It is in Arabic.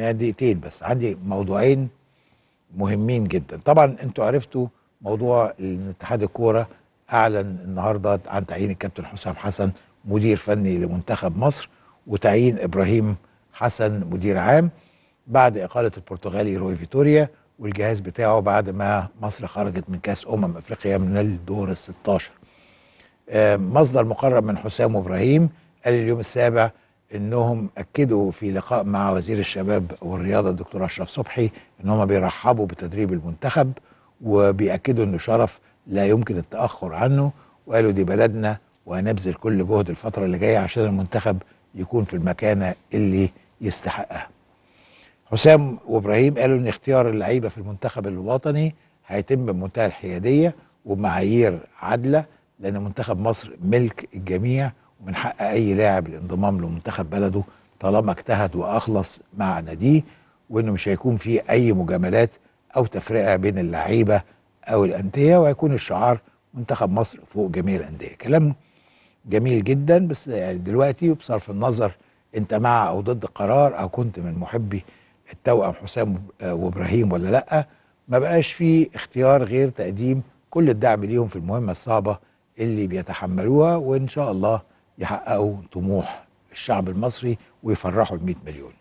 من دقيقتين بس عندي موضوعين مهمين جدا طبعا انتوا عرفتوا موضوع ان اتحاد الكوره اعلن النهارده عن تعيين الكابتن حسام حسن مدير فني لمنتخب مصر وتعيين ابراهيم حسن مدير عام بعد اقاله البرتغالي روي فيتوريا والجهاز بتاعه بعد ما مصر خرجت من كاس امم افريقيا من الدور ال 16 آه، مصدر مقرب من حسام وابراهيم قال اليوم السابع انهم اكدوا في لقاء مع وزير الشباب والرياضه الدكتور اشرف صبحي ان هم بيرحبوا بتدريب المنتخب وبياكدوا انه شرف لا يمكن التاخر عنه وقالوا دي بلدنا وهنبذل كل جهد الفتره اللي جايه عشان المنتخب يكون في المكانه اللي يستحقها. حسام وابراهيم قالوا ان اختيار اللعيبه في المنتخب الوطني هيتم بمنتهى الحياديه وبمعايير عادله لان منتخب مصر ملك الجميع ومن حق اي لاعب الانضمام لمنتخب بلده طالما اجتهد واخلص مع ناديه وانه مش هيكون في اي مجاملات او تفرقه بين اللعيبه او الانديه وهيكون الشعار منتخب مصر فوق جميع الانديه كلام جميل جدا بس يعني دلوقتي بصرف النظر انت مع او ضد قرار او كنت من محبي التوأم حسام وابراهيم ولا لا ما بقاش في اختيار غير تقديم كل الدعم ليهم في المهمه الصعبه اللي بيتحملوها وان شاء الله يحققوا طموح الشعب المصري ويفرحوا ال 100 مليون